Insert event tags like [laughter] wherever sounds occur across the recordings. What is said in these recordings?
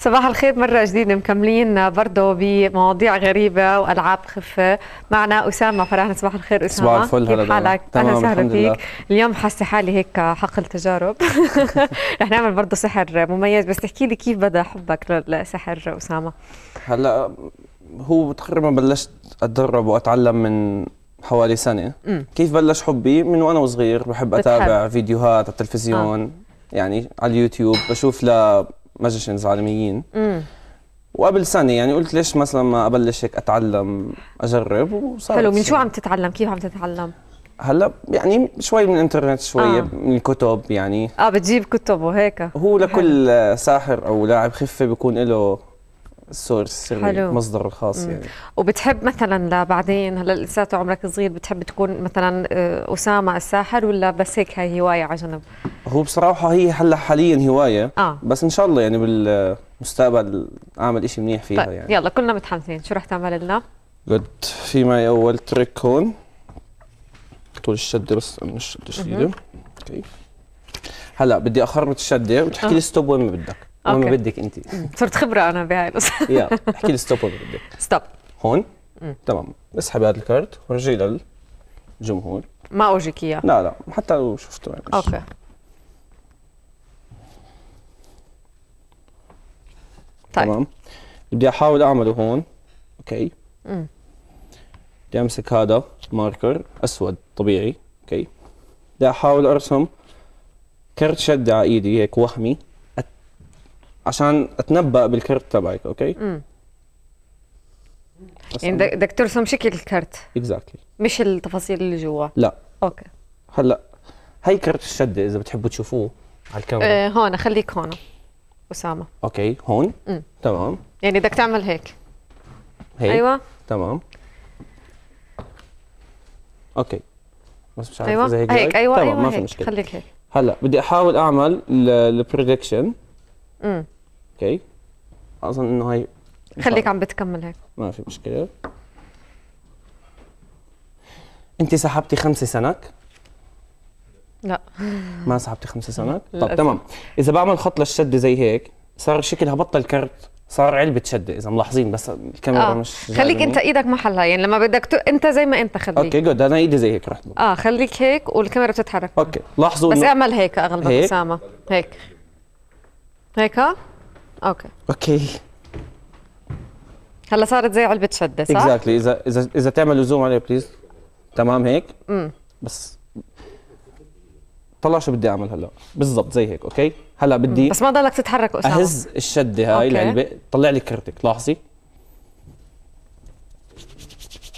صباح الخير مرة جديدة مكملين برضه بمواضيع غريبة وألعاب خفة معنا أسامة فرحنا صباح الخير أسامة صباح الفل كيف حالك؟ أهلا وسهلا فيك اليوم حاسة حالي هيك حقل تجارب [laughs] رح نعمل برضه سحر مميز بس تحكي لي كيف بدأ حبك لسحر أسامة؟ هلا هو تقريبا بلشت أتدرب وأتعلم من حوالي سنة م. كيف بلش حبي من وأنا صغير بحب أتابع بتحب. فيديوهات على التلفزيون آه. يعني على اليوتيوب بشوف ل ماجيشنز عالميين وقبل سنه يعني قلت ليش مثلا ما ابلش هيك اتعلم اجرب وصار حلو من شو عم تتعلم كيف عم تتعلم هلا يعني شوي من الانترنت شوي آه. من الكتب يعني اه بتجيب كتب وهيك هو لكل ساحر او لاعب خفه بيكون له السورس يعني، حلو. المصدر الخاص يعني وبتحب مثلا لبعدين هلا لساته عمرك صغير بتحب تكون مثلا آه، اسامه الساحر ولا بس هيك هاي هوايه على جنب؟ هو بصراحه هي هلا حاليا هوايه اه بس ان شاء الله يعني بالمستقبل اعمل شيء منيح فيها طيب يعني يلا كلنا متحمسين شو رح تعمل لنا؟ جود في معي اول تريك هون طول الشده بس مش الشده اوكي هلا بدي اخربط الشده وتحكي لي ستوب آه. وين ما بدك ما بدك انت صرت خبره انا بهاي القصه [laughs] يا احكي لي ستوب بدك ستوب هون تمام اسحبي هذا الكارت ورجيه للجمهور ما اوجيك اياه لا لا حتى لو شفته يعني اوكي طيب تمام بدي احاول اعمله هون اوكي امم بدي امسك هذا ماركر اسود طبيعي اوكي بدي احاول ارسم كرت شد على ايدي هيك وهمي عشان اتنبا بالكرت تبعك اوكي امم يعني بدك ترسم شكل الكرت اكزاكتلي exactly. مش التفاصيل اللي جوا لا اوكي هلا هي كرت الشده اذا بتحبوا تشوفوه على الكاميرا اه هون خليك هون اسامه اوكي هون مم. تمام يعني بدك تعمل هيك هيك ايوه تمام اوكي بس مش عارف أيوة. اذا هيك هيك ايوه تمام أيوة ما في مشكله خليك هيك هلا بدي احاول اعمل البريدكشن امم اوكي اظن انه هي خليك عم بتكمل هيك ما في مشكله انت سحبتي خمسه سنك لا ما سحبتي خمسه سنك [laughs] طب تمام اذا بعمل خط للشده زي هيك صار شكلها بطل كرت صار علبة شدة إذا ملاحظين بس الكاميرا آه. مش خليك أنت إيدك محلها يعني لما بدك تو... أنت زي ما أنت خليك أوكي جود أنا إيدي زي هيك رحت آه خليك هيك والكاميرا بتتحرك أوكي لاحظوا بس إنو... اعمل هيك أغلبك أسامة هيك هيك اوكي اوكي هلا صارت زي علبه شده صح اكزاكتلي exactly. اذا اذا اذا تعملوا زوم عليها بليز تمام هيك امم بس طلع شو بدي اعمل هلا بالضبط زي هيك اوكي هلا بدي بس ما ضلك تتحرك اسامه اهز الشده هاي العلبه طلع لي كرتك لاحظي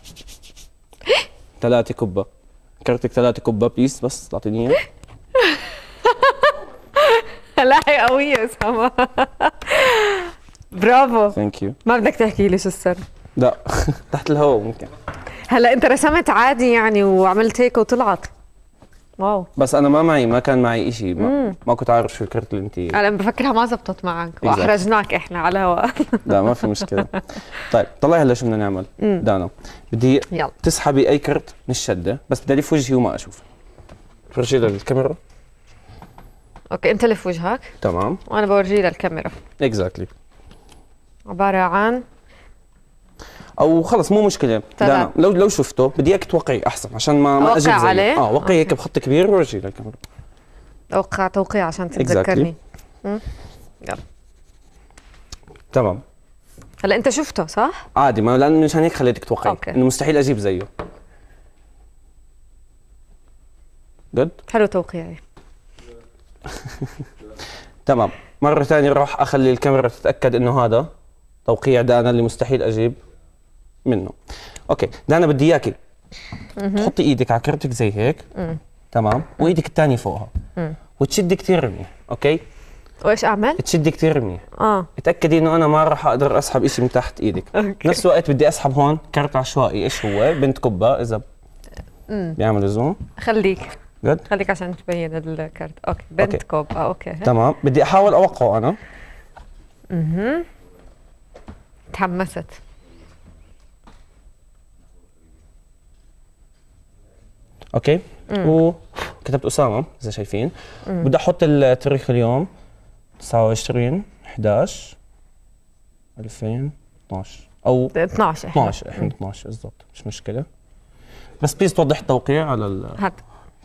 [laughs] ثلاثة كبة كرتك ثلاثة كبة بليز بس تعطيني اياها لا هي قوية يا اسامة برافو ثانك يو ما بدك تحكي لي شو السر؟ لا [laughs] تحت الهواء ممكن هلا انت رسمت عادي يعني وعملت هيك وطلعت واو بس انا ما معي ما كان معي شيء ما, ما كنت عارف شو الكرت اللي انت انا بفكرها ما زبطت معك واحرجناك احنا على الهواء لا ما في مشكله [laughs] طيب طلعي هلا شو بدنا نعمل دانا بدي يلا. تسحبي اي كرت من الشده بس بدي الف وجهي وما اشوف فرجي للكاميرا اوكي انت لف وجهك تمام وانا بورجيه للكاميرا اكزاكتلي exactly. عباره عن او خلص مو مشكله لا لو لو شفته بدي اياك توقعي احسن عشان ما ما اجي عليه اه وقعي هيك بخط كبير ورجي للكاميرا اوقع توقيع عشان تتذكرني exactly. يلا تمام هلا انت شفته صح؟ عادي ما لانه مشان هيك خليتك توقعي انه مستحيل اجيب زيه جد حلو توقيعي [laughs] تمام مره ثانيه راح اخلي الكاميرا تتاكد انه هذا توقيع دانا اللي مستحيل اجيب منه اوكي دانا بدي اياكي تحطي ايدك على كرتك زي هيك تمام وايدك الثانيه فوقها وتشدي كثير منيح اوكي وايش اعمل؟ تشدي كثير منيح اه اتاكدي انه انا ما راح اقدر اسحب شيء من تحت ايدك [laughs] أوكي. نفس الوقت بدي اسحب هون كرت عشوائي ايش هو؟ بنت كبه اذا بيعمل زوم خليك جد خليك عشان تبين الكارت اوكي بنت أوكي. كوب اه اوكي تمام بدي احاول اوقعه انا اها تحمست اوكي وكتبت اسامه اذا شايفين بدي احط التاريخ اليوم 29 11 2012 او 12 12 12 بالضبط مش مشكله بس بليز توضح التوقيع على ال هات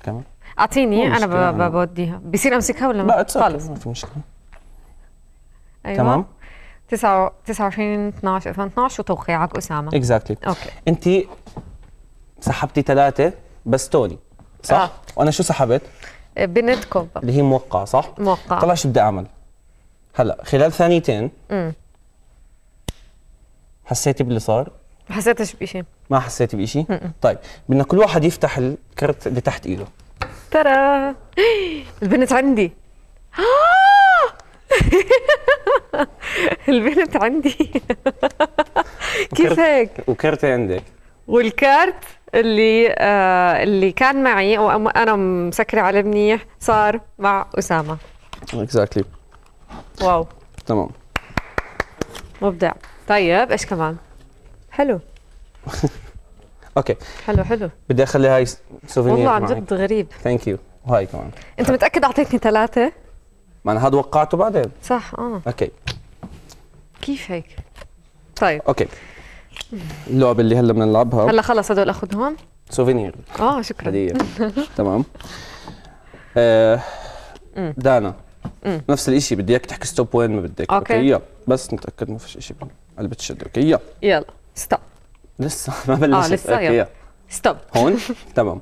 الكاميرا اعطيني انا يعني. بوديها بيصير امسكها ولا ما خالص ما في مشكله ايوه تمام 29 12 2012 وتوقيعك اسامه اكزاكتلي exactly. اوكي انت سحبتي ثلاثه بس توني صح؟ آه. وانا شو سحبت؟ آه، بنت اللي هي موقعه صح؟ موقعه طلع شو بدي اعمل؟ هلا خلال ثانيتين امم حسيتي باللي صار؟ ما حسيتش بشيء ما حسيتي بشيء؟ طيب بدنا كل واحد يفتح الكرت اللي تحت ايده ترى [gasps] البنت عندي [gasps] البنت عندي [laughs] كيف هيك؟ وكرتي عندك والكارت اللي آه اللي كان معي وانا مسكره على منيح صار مع اسامه اكزاكتلي واو تمام مبدع طيب ايش كمان؟ حلو اوكي [laughs] حلو حلو بدي اخلي هاي سوفينير والله عن جد غريب ثانك يو وهاي كمان انت متاكد اعطيتني ثلاثه؟ ما انا هذا وقعته بعدين صح اه اوكي كيف هيك؟ طيب اوكي اللعبه اللي هلا بدنا نلعبها هلا خلص هدول اخذهم سوفينير اه شكرا هديه [laughs] تمام آه دانا مم. نفس الشيء بدي اياك تحكي ستوب وين ما بدك اوكي, أوكي. يلا بس نتاكد ما فيش شيء قلبت الشد اوكي يلا يلا ستوب لسه [laughs] ما بلشت اه لسه يلا ستوب هون [laughs] تمام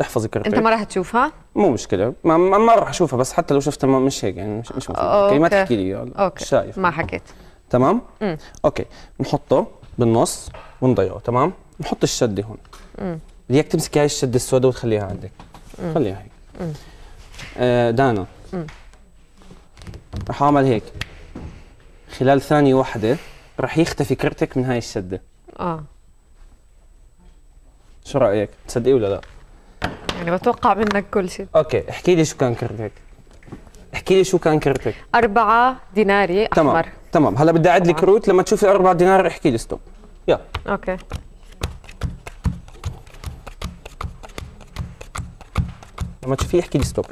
احفظ الكاراتيه انت طيب. ما راح تشوفها؟ مو مشكله ما ما راح اشوفها بس حتى لو شفتها مش هيك يعني مش مش اوكي ما تحكي لي اوكي شايف ما حكيت تمام؟ اوكي نحطه بالنص ونضيعه تمام؟ نحط الشده هون امم بدك تمسكي هاي الشده السوداء وتخليها عندك خليها هيك آه، دانا رح اعمل هيك خلال ثانيه واحده رح يختفي كرتك من هاي الشده اه شو رايك تصدقي ولا لا يعني بتوقع منك كل شيء اوكي احكي لي شو كان كرتك احكي لي شو كان كرتك أربعة ديناري احمر تمام تمام هلا بدي اعد لك روت لما تشوفي أربعة دينار احكي لي ستوب يلا اوكي لما تشوفيه احكي لي ستوب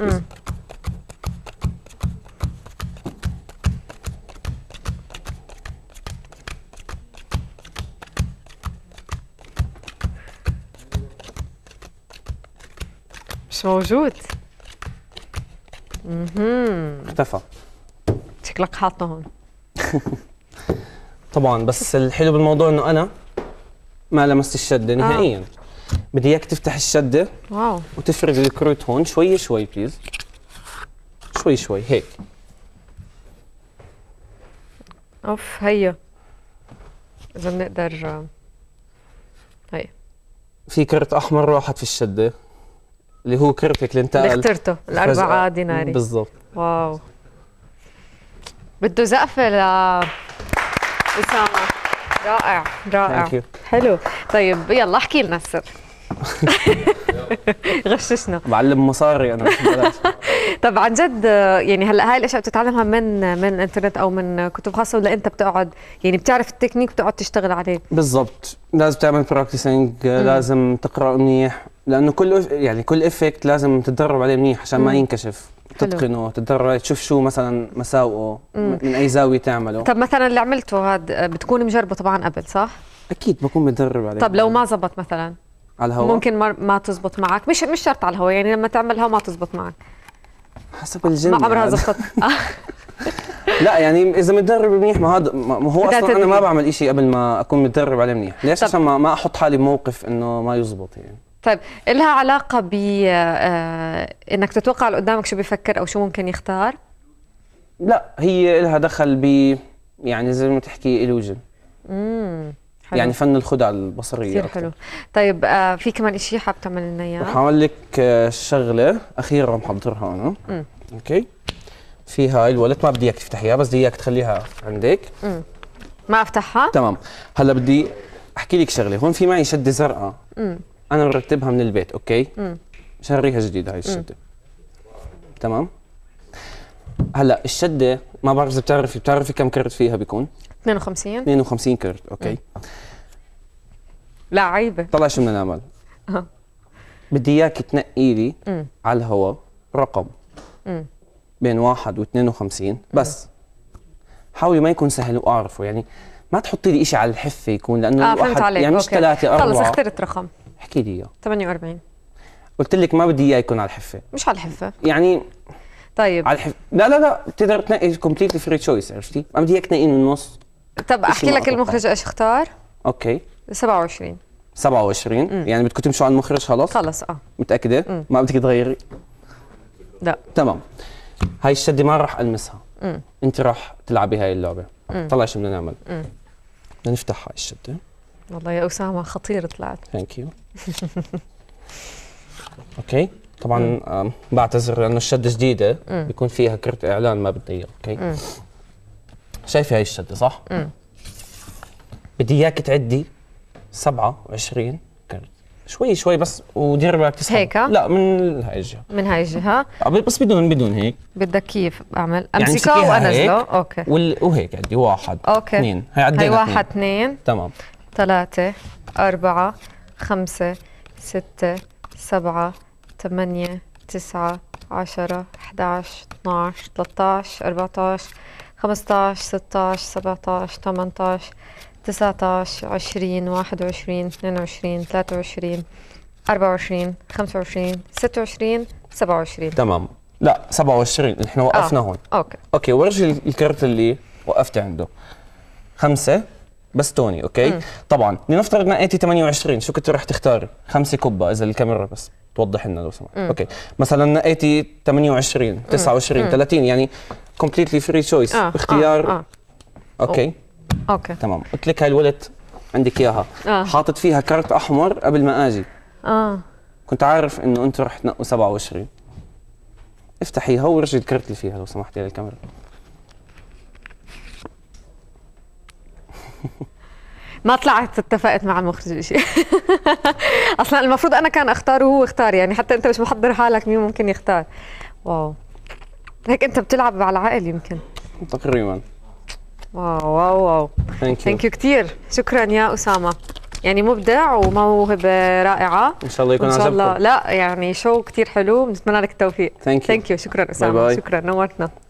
مش موجود اها اختفى شكلك حاطه هون [laughs] طبعا بس الحلو بالموضوع انه انا ما لمست الشده آه. نهائيا آه. بدي اياك تفتح الشده واو وتفرغ الكروت هون شوي شوي بليز شوي شوي هيك اوف هيا اذا بنقدر آه، هيا في كرت احمر راحت في الشده اللي هو كرفك اللي انتقل اللي اخترته الأربعة ديناري بالضبط واو بده زقفة ل أسامة رائع رائع حلو طيب يلا احكي لنا السر [laughs] غششنا معلم مصاري انا [laughs] طب عن جد يعني هلا هاي الاشياء بتتعلمها من من الانترنت او من كتب خاصه ولا انت بتقعد يعني بتعرف التكنيك بتقعد تشتغل عليه بالضبط لازم تعمل براكتسنج لازم تقرا منيح لانه كل يعني كل افكت لازم تتدرب عليه منيح عشان ما ينكشف تتقنه تتدرب تشوف شو مثلا مساوئه من اي زاويه تعمله طب مثلا اللي عملته هذا بتكون مجربه طبعا قبل صح اكيد بكون متدرب عليه طب لو ما زبط مثلا على الهواء ممكن ما, ما تزبط معك مش مش شرط على الهواء يعني لما تعملها ما تزبط معك حسب الجن ما عمرها يعني. زبطت [laughs] آه. لا يعني اذا متدرب منيح ما هذا ما هو اصلا انا ما بعمل شيء قبل ما اكون متدرب عليه منيح ليش عشان ما, ما احط حالي بموقف انه ما يزبط يعني طيب إلها علاقة ب آه، إنك تتوقع اللي قدامك شو بيفكر أو شو ممكن يختار؟ لا هي إلها دخل ب يعني زي ما تحكي إلوجن امم حلو. يعني فن الخدع البصريه كثير حلو طيب آه في كمان شيء حاب تعمل لنا اياه رح اعمل لك شغله أخيرة محضرها انا امم اوكي في هاي الولد ما بدي اياك تفتحيها بس بدي اياك تخليها عندك امم ما افتحها تمام هلا بدي احكي لك شغله هون في معي شده زرقاء انا مرتبها من البيت اوكي مم. شريها جديده هاي الشده مم. تمام هلا الشده ما بعرف اذا بتعرفي بتعرفي كم كرت فيها بيكون 52 52 كرت اوكي مم. لا عيبه طلع شو بدنا نعمل آه. بدي اياك تنقي لي على الهواء رقم مم. بين واحد و52 بس حاولي ما يكون سهل واعرفه يعني ما تحطي لي شيء على الحفه يكون لانه آه فهمت عليك يعني مش ثلاثه اربعه خلص اخترت رقم احكي لي اياه 48 قلت لك ما بدي اياه يكون على الحفه مش على الحفه يعني طيب على الحفه لا لا لا بتقدر تنقي كومبليتلي فري تشويس عرفتي؟ ما بدي اياك تنقي من النص طب احكي لك المخرج ايش اختار؟ اوكي 27 27 مم. يعني بدكم تمشوا على المخرج خلص؟ خلص اه متأكدة؟ مم. ما بدك تغيري؟ لا تمام هاي الشدة ما راح ألمسها مم. أنت راح تلعبي هاي اللعبة مم. طلع شو بدنا نعمل بدنا نفتح هاي الشدة والله يا اسامه خطير طلعت ثانك يو اوكي طبعا بعتذر لانه الشده جديده بيكون فيها كرت اعلان ما بدي اياه اوكي شايفه هاي الشده صح؟ بدي اياك تعدي 27 كرت شوي شوي بس ودير بالك تسحب هيك لا من هاي الجهه من هاي الجهه آه، بس بدون بدون هيك بدك كيف اعمل يعني امسكه يعني وانزله اوكي وهيك عندي واحد اوكي اثنين هي عدينا هي واحد اثنين تمام ثلاثة أربعة خمسة ستة سبعة ثمانية تسعة عشرة أحد عشر اثنا عشر ثلاثة عشر أربعة عشر خمسة عشر ستة عشر سبعة عشر ثمانية عشر تسعة عشر عشرين واحد وعشرين اثنين وعشرين ثلاثة وعشرين أربعة وعشرين خمسة وعشرين ستة وعشرين سبعة وعشرين تمام لا 27 نحن وقفنا آه. هون اوكي اوكي ورجي الكرت اللي وقفت عنده خمسة بس توني اوكي مم. طبعا لنفترض نقيتي 28 شو كنت رح تختاري خمسه كبه اذا الكاميرا بس توضح لنا لو سمحت اوكي مثلا نقيتي 28 29 مم. 30 يعني كومبليتلي فري تشويس اختيار آه. آه. اوكي اوكي تمام قلت لك هاي الولت عندك اياها آه. حاطط فيها كرت احمر قبل ما اجي اه كنت عارف انه انت رح تنقوا 27 افتحيها ورجي الكرت اللي فيها لو سمحتي للكاميرا ما طلعت اتفقت مع المخرج شيء [laughs] اصلا المفروض انا كان اختار وهو اختار يعني حتى انت مش محضر حالك مين ممكن يختار واو هيك انت بتلعب على العقل يمكن تقريبا واو واو واو ثانك يو ثانك يو كثير شكرا يا اسامه يعني مبدع وموهبة رائعة إن شاء الله يكون عجبكم إن شاء الله لا يعني شو كثير حلو بنتمنى لك التوفيق ثانك يو شكرا أسامة باي باي. شكرا نورتنا